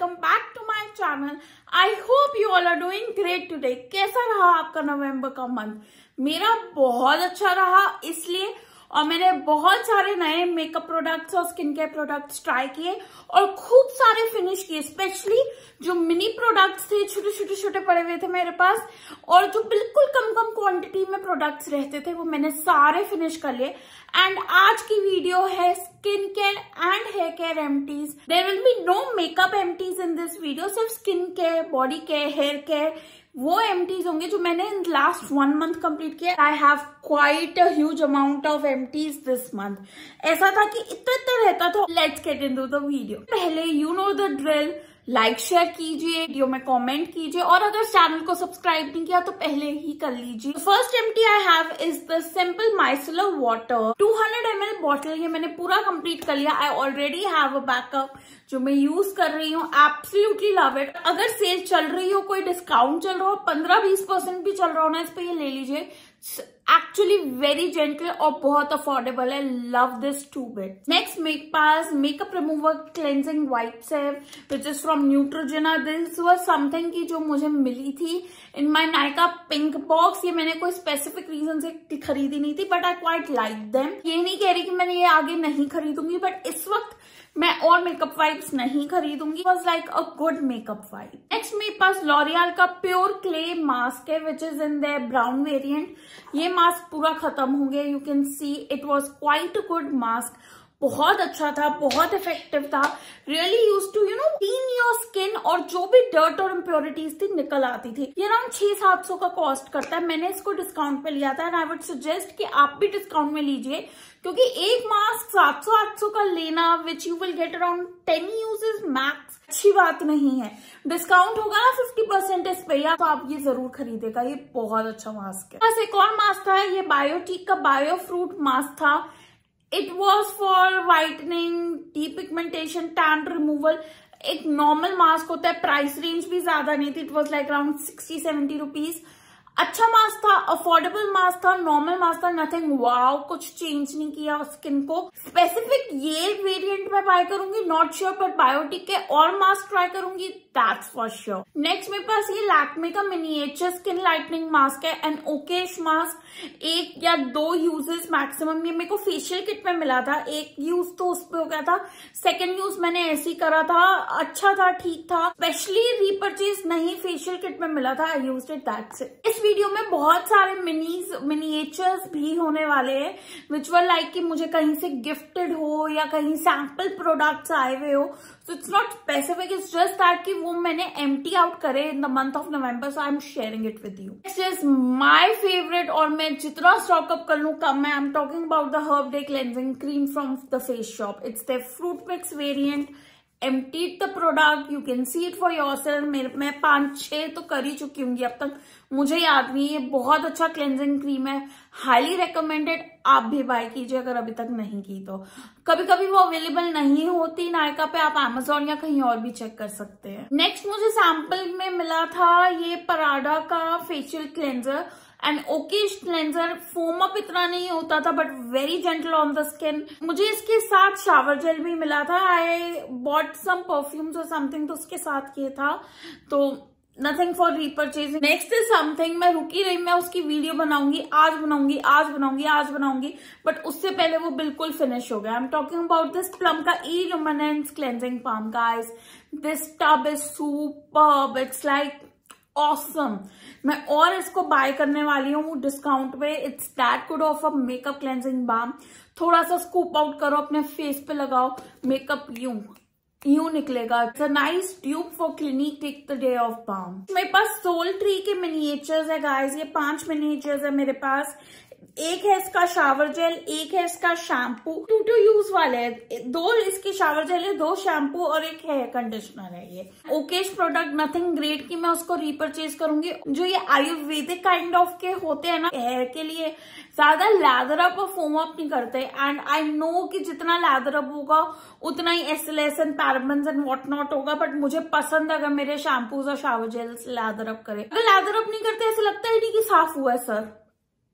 Welcome back to my channel I hope you all are doing great today कैसा रहा आपका नवंबर का month मेरा बहुत अच्छा रहा इसलिए और मैंने बहुत सारे नए मेकअप प्रोडक्ट्स और स्किन केयर प्रोडक्ट्स ट्राई किए और खूब सारे फिनिश किए स्पेशली जो मिनी प्रोडक्ट्स थे छोटे छोटे छोटे पड़े हुए थे मेरे पास और जो बिल्कुल कम कम क्वांटिटी में प्रोडक्ट्स रहते थे वो मैंने सारे फिनिश कर लिए एंड आज की वीडियो है skin care and hair care empties there will be no makeup empties in this video सिर्फ skin care body care hair care वो एम होंगे जो मैंने इन लास्ट वन मंथ कंप्लीट किया I have quite a huge amount of em this month ऐसा था कि इतना इतना रहता था let's get in the video पहले you know the drill like share कीजिए वीडियो में कमेंट कीजिए और अगर चैनल को सब्सक्राइब नहीं किया तो पहले ही कर लीजिए first empty I have is the simple micellar water 200 hundred M bottle ये मैंने पूरा कंप्लीट कर लिया I already have a backup जो मैं यूज कर रही हूँ एब्सोल्युटली लव इट अगर सेल चल रही हो कोई डिस्काउंट चल रहा हो पंद्रह बीस परसेंट भी चल रहा हो ना इस पर ये ले लीजिए एक्चुअली वेरी जेंटल और बहुत अफोर्डेबल है love this to bit next मेक पास मेकअप रिमूवर क्लेंजिंग वाइप्स है which is from Neutrogena this was something की जो मुझे मिली थी in my Nykaa pink box ये मैंने कोई स्पेसिफिक रीजन से खरीदी नहीं थी but I quite like them ये नहीं कह रही कि मैंने ये आगे नहीं खरीदूंगी बट इस वक्त मैं और मेकअप वाइप्स नहीं खरीदूंगी was like a good makeup wipe next मेरे पास लॉरियल का प्योर क्ले मास्क है which is in the brown variant ये मास्क पूरा खत्म हो गया you can see it was quite good mask बहुत अच्छा था बहुत इफेक्टिव था really use to you know clean your skin और जो भी डर्ट और इम्प्योरिटीज थी निकल आती थी ये अराउंड छह सात सौ का कॉस्ट करता है मैंने इसको डिस्काउंट पे लिया था एंड आई वुड सजेस्ट कि आप भी डिस्काउंट में लीजिए क्योंकि एक मास्क सात सौ आठ सौ का लेना which you will get around ten use max अच्छी बात नहीं है डिस्काउंट होगा ना फिफ्टी परसेंट इस पे या तो आप ये जरूर खरीदेगा ये बहुत अच्छा मास्क है बस एक और मास्क था ये बायोटिक का बायो फ्रूट मास्क था it was for whitening depigmentation tan removal एक नॉर्मल मास्क होता है प्राइस रेंज भी ज्यादा नहीं थी it was like around sixty seventy rupees अच्छा मास्क था अफोर्डेबल मास्क था नॉर्मल मास्क था नथिंग वाव कुछ चेंज नहीं किया स्किन को स्पेसिफिक ये वेरिएंट मैं बाय करूंगी नॉट श्योर बट बायोटिक के और मास्क ट्राई करूंगी दैट्स फॉर श्योर नेक्स्ट मेरे पास ये लैक्मे का मिनिएचर स्किन लाइटनिंग मास्क है एंड ओकेश मास्क एक या दो यूजेस मैक्सिमम ये मेरे को फेशियल किट में मिला था एक यूज तो उस पर हो गया था सेकेंड यूज मैंने ऐसी करा था अच्छा था ठीक था स्पेशली रिपर्चेज नहीं फेशियल किट में मिला था I use it that's it इस वीडियो में बहुत सारे मिनीज मिनिएचर्स भी होने वाले हैं विच वर लाइक कि मुझे कहीं से गिफ्टेड हो या कहीं सैम्पल प्रोडक्ट्स आए हुए हो so it's not specific it's just that कि वो मैंने एम आउट करे in the month of November so I am sharing it with you it's is my favourite और मैं जितना स्टॉकअप कर लू कम I am talking about the herb day cleansing cream from the Face Shop it's the fruit mix variant emptied the product you can see it for yourself मैं पांच छह तो कर ही चुकी हूँ अब तक मुझे याद नहीं ये बहुत अच्छा क्लेंजिंग क्रीम है हाईली रिकमेंडेड आप भी बाय कीजिए अगर अभी तक नहीं की तो कभी कभी वो अवेलेबल नहीं होती नायका पे आप एमेजोन या कहीं और भी चेक कर सकते हैं नेक्स्ट मुझे सैम्पल में मिला था ये पराडा का facial cleanser and okay cleanser foam up इतना नहीं होता था but very gentle on the skin मुझे इसके साथ शावर जेल भी मिला था आई बॉट सम परफ्यूम्स और समथिंग तो उसके साथ किए था तो nothing for repurchasing next is something मैं रुकी रही मैं उसकी वीडियो बनाऊंगी आज बनाऊंगी आज बनाऊंगी आज बनाऊंगी बट उससे पहले वो बिल्कुल फिनिश हो गया I am talking about this Plum का ई लुमनेंस क्लेंजिंग पाम का this tub is super it's like awesome मैं और इसको बाय करने वाली हूँ डिस्काउंट पे it's that good of a makeup cleansing balm थोड़ा सा स्कूप आउट करो अपने फेस पे लगाओ मेकअप यू यू निकलेगा it's a nice tube for Clinique take the day off balm मेरे पास सोल ट्री के मिनिएचर्स है गाइस ये पांच मिनिएचर्स है मेरे पास एक है इसका शावर जेल एक है इसका शैम्पू टू टू यूज वाले है दो इसकी शावर जेल है दो शैम्पू और एक हेयर कंडीशनर है ये ओकेश प्रोडक्ट नथिंग ग्रेट की मैं उसको रिपर्चेज करूंगी जो ये आयुर्वेदिक काइंड ऑफ के होते हैं ना हेयर के लिए ज्यादा लैदर अप और फोम अप नहीं करते एंड आई नो कि जितना लैदर अप होगा उतना ही SLS and paraben and what not होगा बट मुझे पसंद अगर मेरे शैम्पूज और शावर जेल लैदर अप करे अगर लैदर अप नहीं करते ऐसा लगता ही नहीं कि साफ हुआ है sir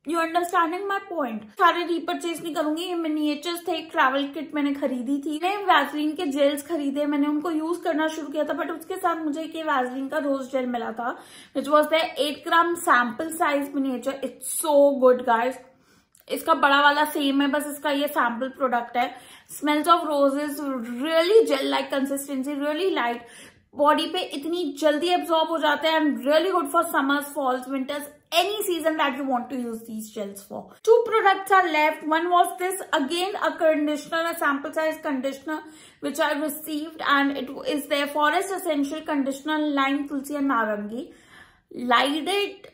you understanding my point सारे रिपर्चेज नहीं करूंगी ये मिनिएचर्स थे एक ट्रैवल किट मैंने खरीदी थी मैं वैजलिन के जेल्स खरीदे मैंने उनको यूज करना शुरू किया था बट उसके साथ मुझे एक वैजलिन का रोज जेल मिला था which was the eight gram sample size miniature it's so good guys इसका बड़ा वाला सेम है बस इसका ये सैम्पल प्रोडक्ट है smells of roses really gel like consistency really light body पे इतनी जल्दी एब्जॉर्ब हो जाते हैं and really good for summers falls winters any season that you want to use these gels for two products are left one was this again a conditioner a sample size conditioner which are received and it is their Forest Essentials conditioner line tulsi and narangi light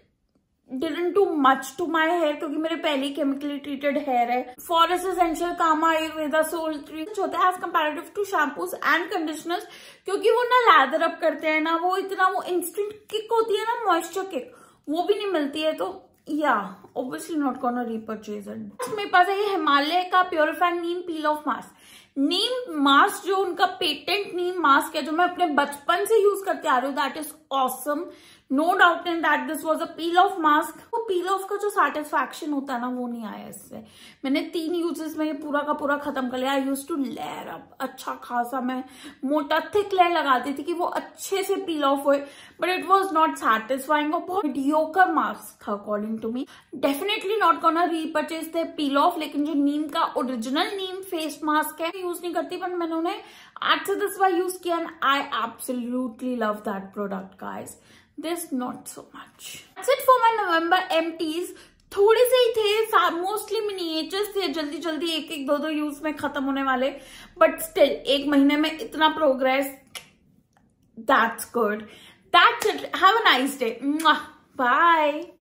didn't do much to my hair क्योंकि मेरे पहले ही chemically treated hair है फॉरेस्ट एसेंशियल काम आयुर्वेदा सोल treat होता है as comparative to shampoos and conditioners क्योंकि वो ना लैदर अप करते हैं ना वो इतना वो इंस्टेंट किक होती है ना मॉइस्चर किक वो भी नहीं मिलती है तो या ऑब्वियसली नॉट कॉन रिपर्चेज मेरे पास है ये हिमालय का purified neem peel off mask neem mask जो उनका पेटेंट नीम मास्क है जो मैं अपने बचपन से यूज करते आ रही हूँ that is awesome no doubt in that this was a peel off mask वो पील ऑफ का जो सेटिस्फेक्शन होता है ना वो नहीं आया इससे मैंने तीन यूजेस में ये पूरा का पूरा खत्म कर लिया I use to layer up अच्छा खासा मैं मोटा थिक लेर लगाती थी कि वो अच्छे से पील ऑफ हो but it was not satisfying और बहुत डिओकर मास्क था according to me definitely not gonna repurchase these peel off लेकिन जो नीम का ओरिजिनल नीम फेस मास्क है यूज नहीं करती बट मैंने उन्हें आठ से दस बार यूज किया and I absolutely love that product का this not so much. That's it for my November empties. थोड़े से ही थे मोस्टली मिनिएचर्स थे जल्दी जल्दी एक एक दो दो यूज में खत्म होने वाले बट स्टिल एक महीने में इतना progress that's good that's it have a nice day bye